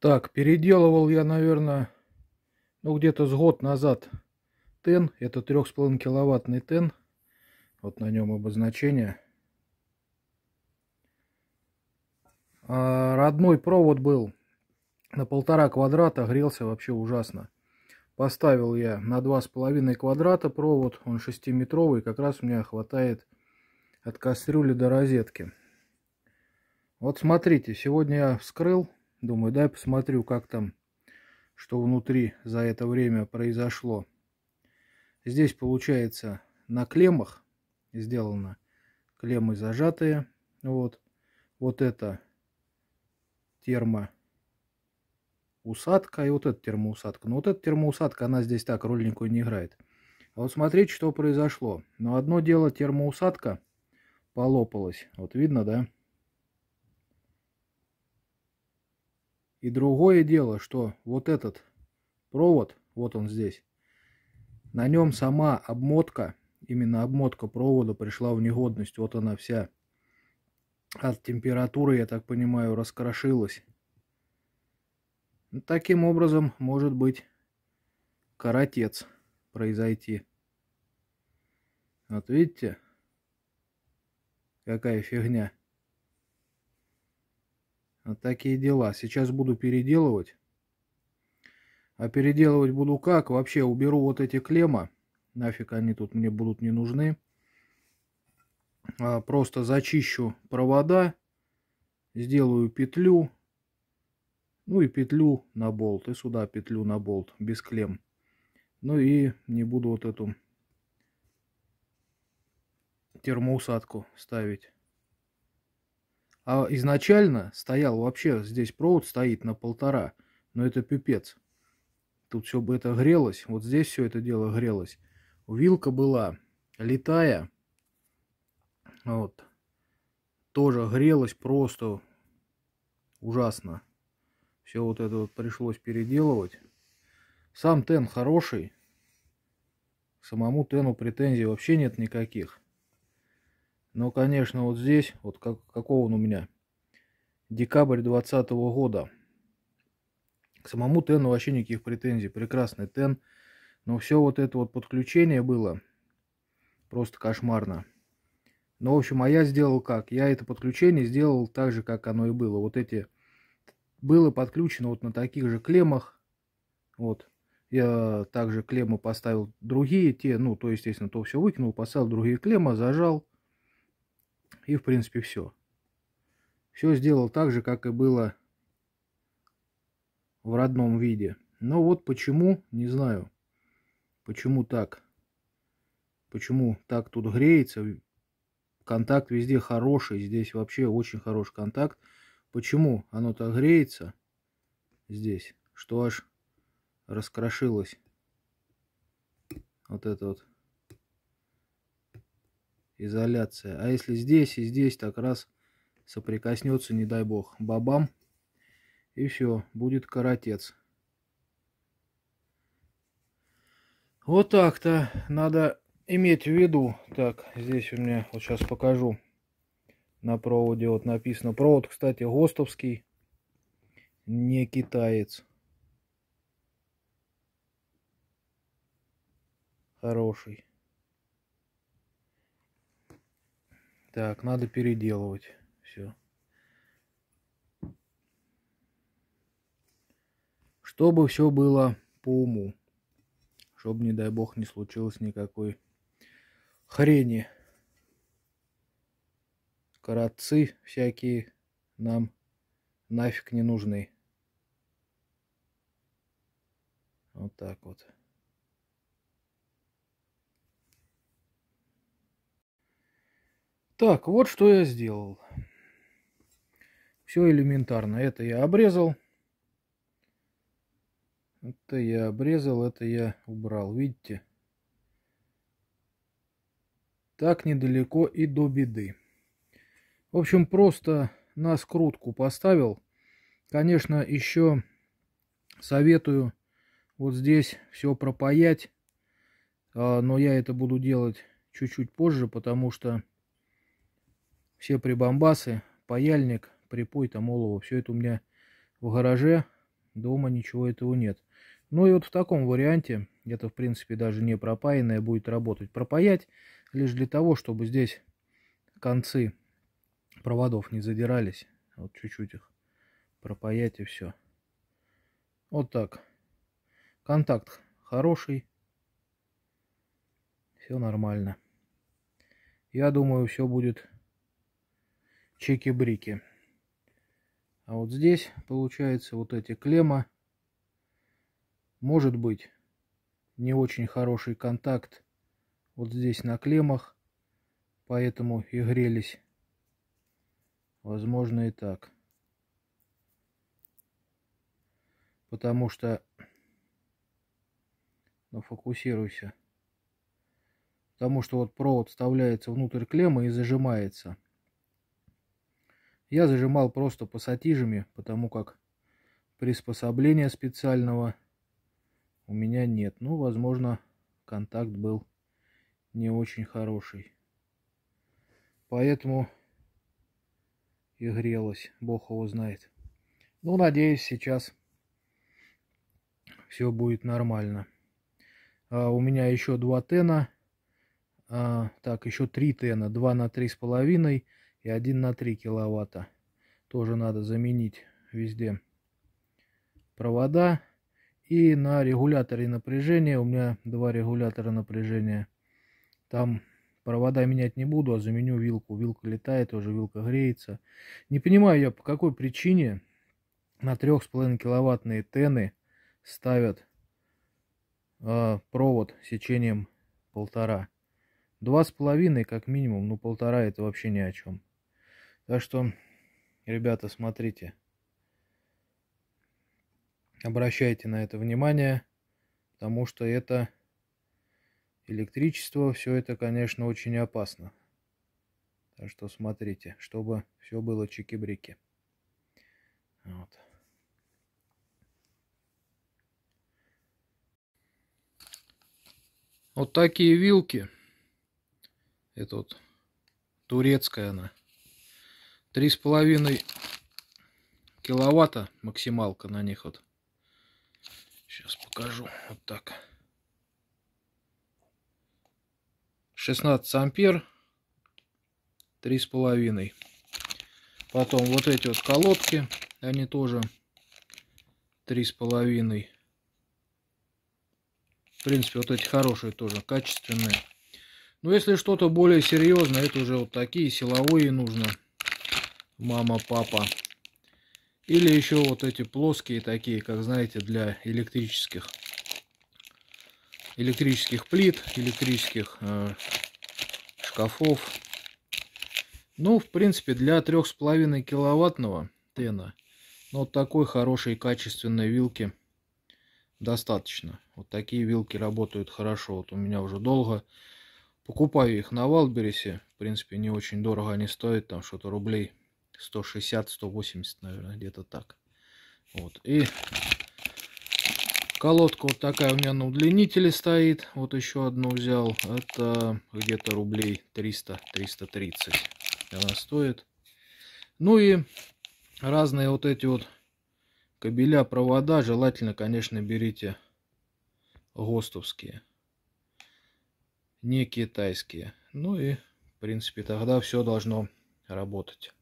Так, переделывал я, наверное, ну где-то с год назад ТЭН. Это 3,5 киловаттный ТЭН. Вот на нем обозначение. А родной провод был на полтора квадрата, грелся вообще ужасно. Поставил я на 2,5 квадрата провод, он 6-метровый, как раз у меня хватает от кастрюли до розетки. Вот смотрите, сегодня я вскрыл Думаю, дай посмотрю, как там, что внутри за это время произошло. Здесь получается на клеммах сделано. Клеммы зажатые. Вот. Вот это термоусадка и вот эта термоусадка. Но вот эта термоусадка, она здесь так рольникую не играет. А вот смотрите, что произошло. Но одно дело термоусадка полопалась. Вот видно, да? И другое дело, что вот этот провод, вот он здесь, на нем сама обмотка, именно обмотка провода пришла в негодность. Вот она вся от температуры, я так понимаю, раскрошилась. Ну, таким образом, может быть, коротец произойти. Вот видите, какая фигня. А такие дела. Сейчас буду переделывать. А переделывать буду как? Вообще уберу вот эти клемма. Нафиг они тут мне будут не нужны. А просто зачищу провода. Сделаю петлю. Ну и петлю на болт. И сюда петлю на болт. Без клем. Ну и не буду вот эту термоусадку ставить. А изначально стоял вообще, здесь провод стоит на полтора, но это пипец. Тут все бы это грелось, вот здесь все это дело грелось. Вилка была, летая, вот, тоже грелась просто ужасно. Все вот это вот пришлось переделывать. Сам тен хороший. самому тену претензий вообще нет никаких. Но, конечно, вот здесь, вот как, какого он у меня, декабрь 2020 года. К самому Тену вообще никаких претензий, прекрасный Тен. Но все вот это вот подключение было просто кошмарно. Ну, в общем, а я сделал как? Я это подключение сделал так же, как оно и было. Вот эти... Было подключено вот на таких же клеммах. Вот. Я также клеммы поставил другие, те, ну, то, естественно, то все выкинул, поставил другие клеммы, зажал. И, в принципе, все. Все сделал так же, как и было в родном виде. Но вот почему, не знаю, почему так. Почему так тут греется. Контакт везде хороший, здесь вообще очень хороший контакт. Почему оно так греется здесь, что аж раскрошилось. Вот это вот изоляция. А если здесь и здесь так раз соприкоснется, не дай бог, бабам, и все, будет коротец. Вот так-то надо иметь в виду. Так, здесь у меня, вот сейчас покажу, на проводе вот написано. Провод, кстати, ГОСТовский, не китаец. Хороший. Так, надо переделывать все. Чтобы все было по уму. Чтобы, не дай бог, не случилось никакой хрени. Коротцы всякие нам нафиг не нужны. Вот так вот. Так, вот что я сделал. Все элементарно. Это я обрезал. Это я обрезал, это я убрал. Видите? Так недалеко и до беды. В общем, просто на скрутку поставил. Конечно, еще советую вот здесь все пропаять. А, но я это буду делать чуть-чуть позже, потому что все прибамбасы, паяльник, припой там олово, все это у меня в гараже, дома ничего этого нет. Ну и вот в таком варианте, это в принципе даже не пропаянное а будет работать. Пропаять лишь для того, чтобы здесь концы проводов не задирались. Вот чуть-чуть их пропаять и все. Вот так. Контакт хороший. Все нормально. Я думаю, все будет чеки брики А вот здесь, получается, вот эти клемма. Может быть, не очень хороший контакт вот здесь на клеммах. Поэтому и грелись. Возможно и так. Потому что... Ну, фокусируйся. Потому что вот провод вставляется внутрь клеммы и зажимается. Я зажимал просто пассатижами, потому как приспособления специального у меня нет. Ну, возможно, контакт был не очень хороший. Поэтому и грелось. бог его знает. Ну, надеюсь, сейчас все будет нормально. А, у меня еще два тена. А, так, еще три тена. Два на три с половиной и 1 на 3 киловатта. Тоже надо заменить везде провода. И на регуляторе напряжения, у меня два регулятора напряжения. Там провода менять не буду, а заменю вилку. Вилка летает, уже вилка греется. Не понимаю я, по какой причине на 3,5 киловаттные тены ставят э, провод сечением полтора. Два с половиной как минимум, но ну, полтора это вообще ни о чем. Так что, ребята, смотрите. Обращайте на это внимание, потому что это электричество, все это, конечно, очень опасно. Так что смотрите, чтобы все было чики-брики. Вот. Вот такие вилки. Это вот турецкая она. Три с половиной киловатта максималка на них вот. Сейчас покажу. Вот так. 16 ампер. Три с половиной. Потом вот эти вот колодки. Они тоже три с половиной. В принципе, вот эти хорошие тоже, качественные. Но если что-то более серьезное, это уже вот такие силовые нужно мама, папа. Или еще вот эти плоские такие, как знаете, для электрических электрических плит, электрических э, шкафов. Ну, в принципе, для 3,5 киловаттного тена, но вот такой хорошей качественной вилки достаточно. Вот такие вилки работают хорошо. Вот у меня уже долго. Покупаю их на Валбересе. В принципе, не очень дорого они стоят, там что-то рублей 160-180, наверное, где-то так. Вот. И колодка вот такая у меня на удлинителе стоит. Вот еще одну взял. Это где-то рублей 300-330 она стоит. Ну и разные вот эти вот кабеля, провода. Желательно, конечно, берите ГОСТовские. Не китайские. Ну и, в принципе, тогда все должно работать.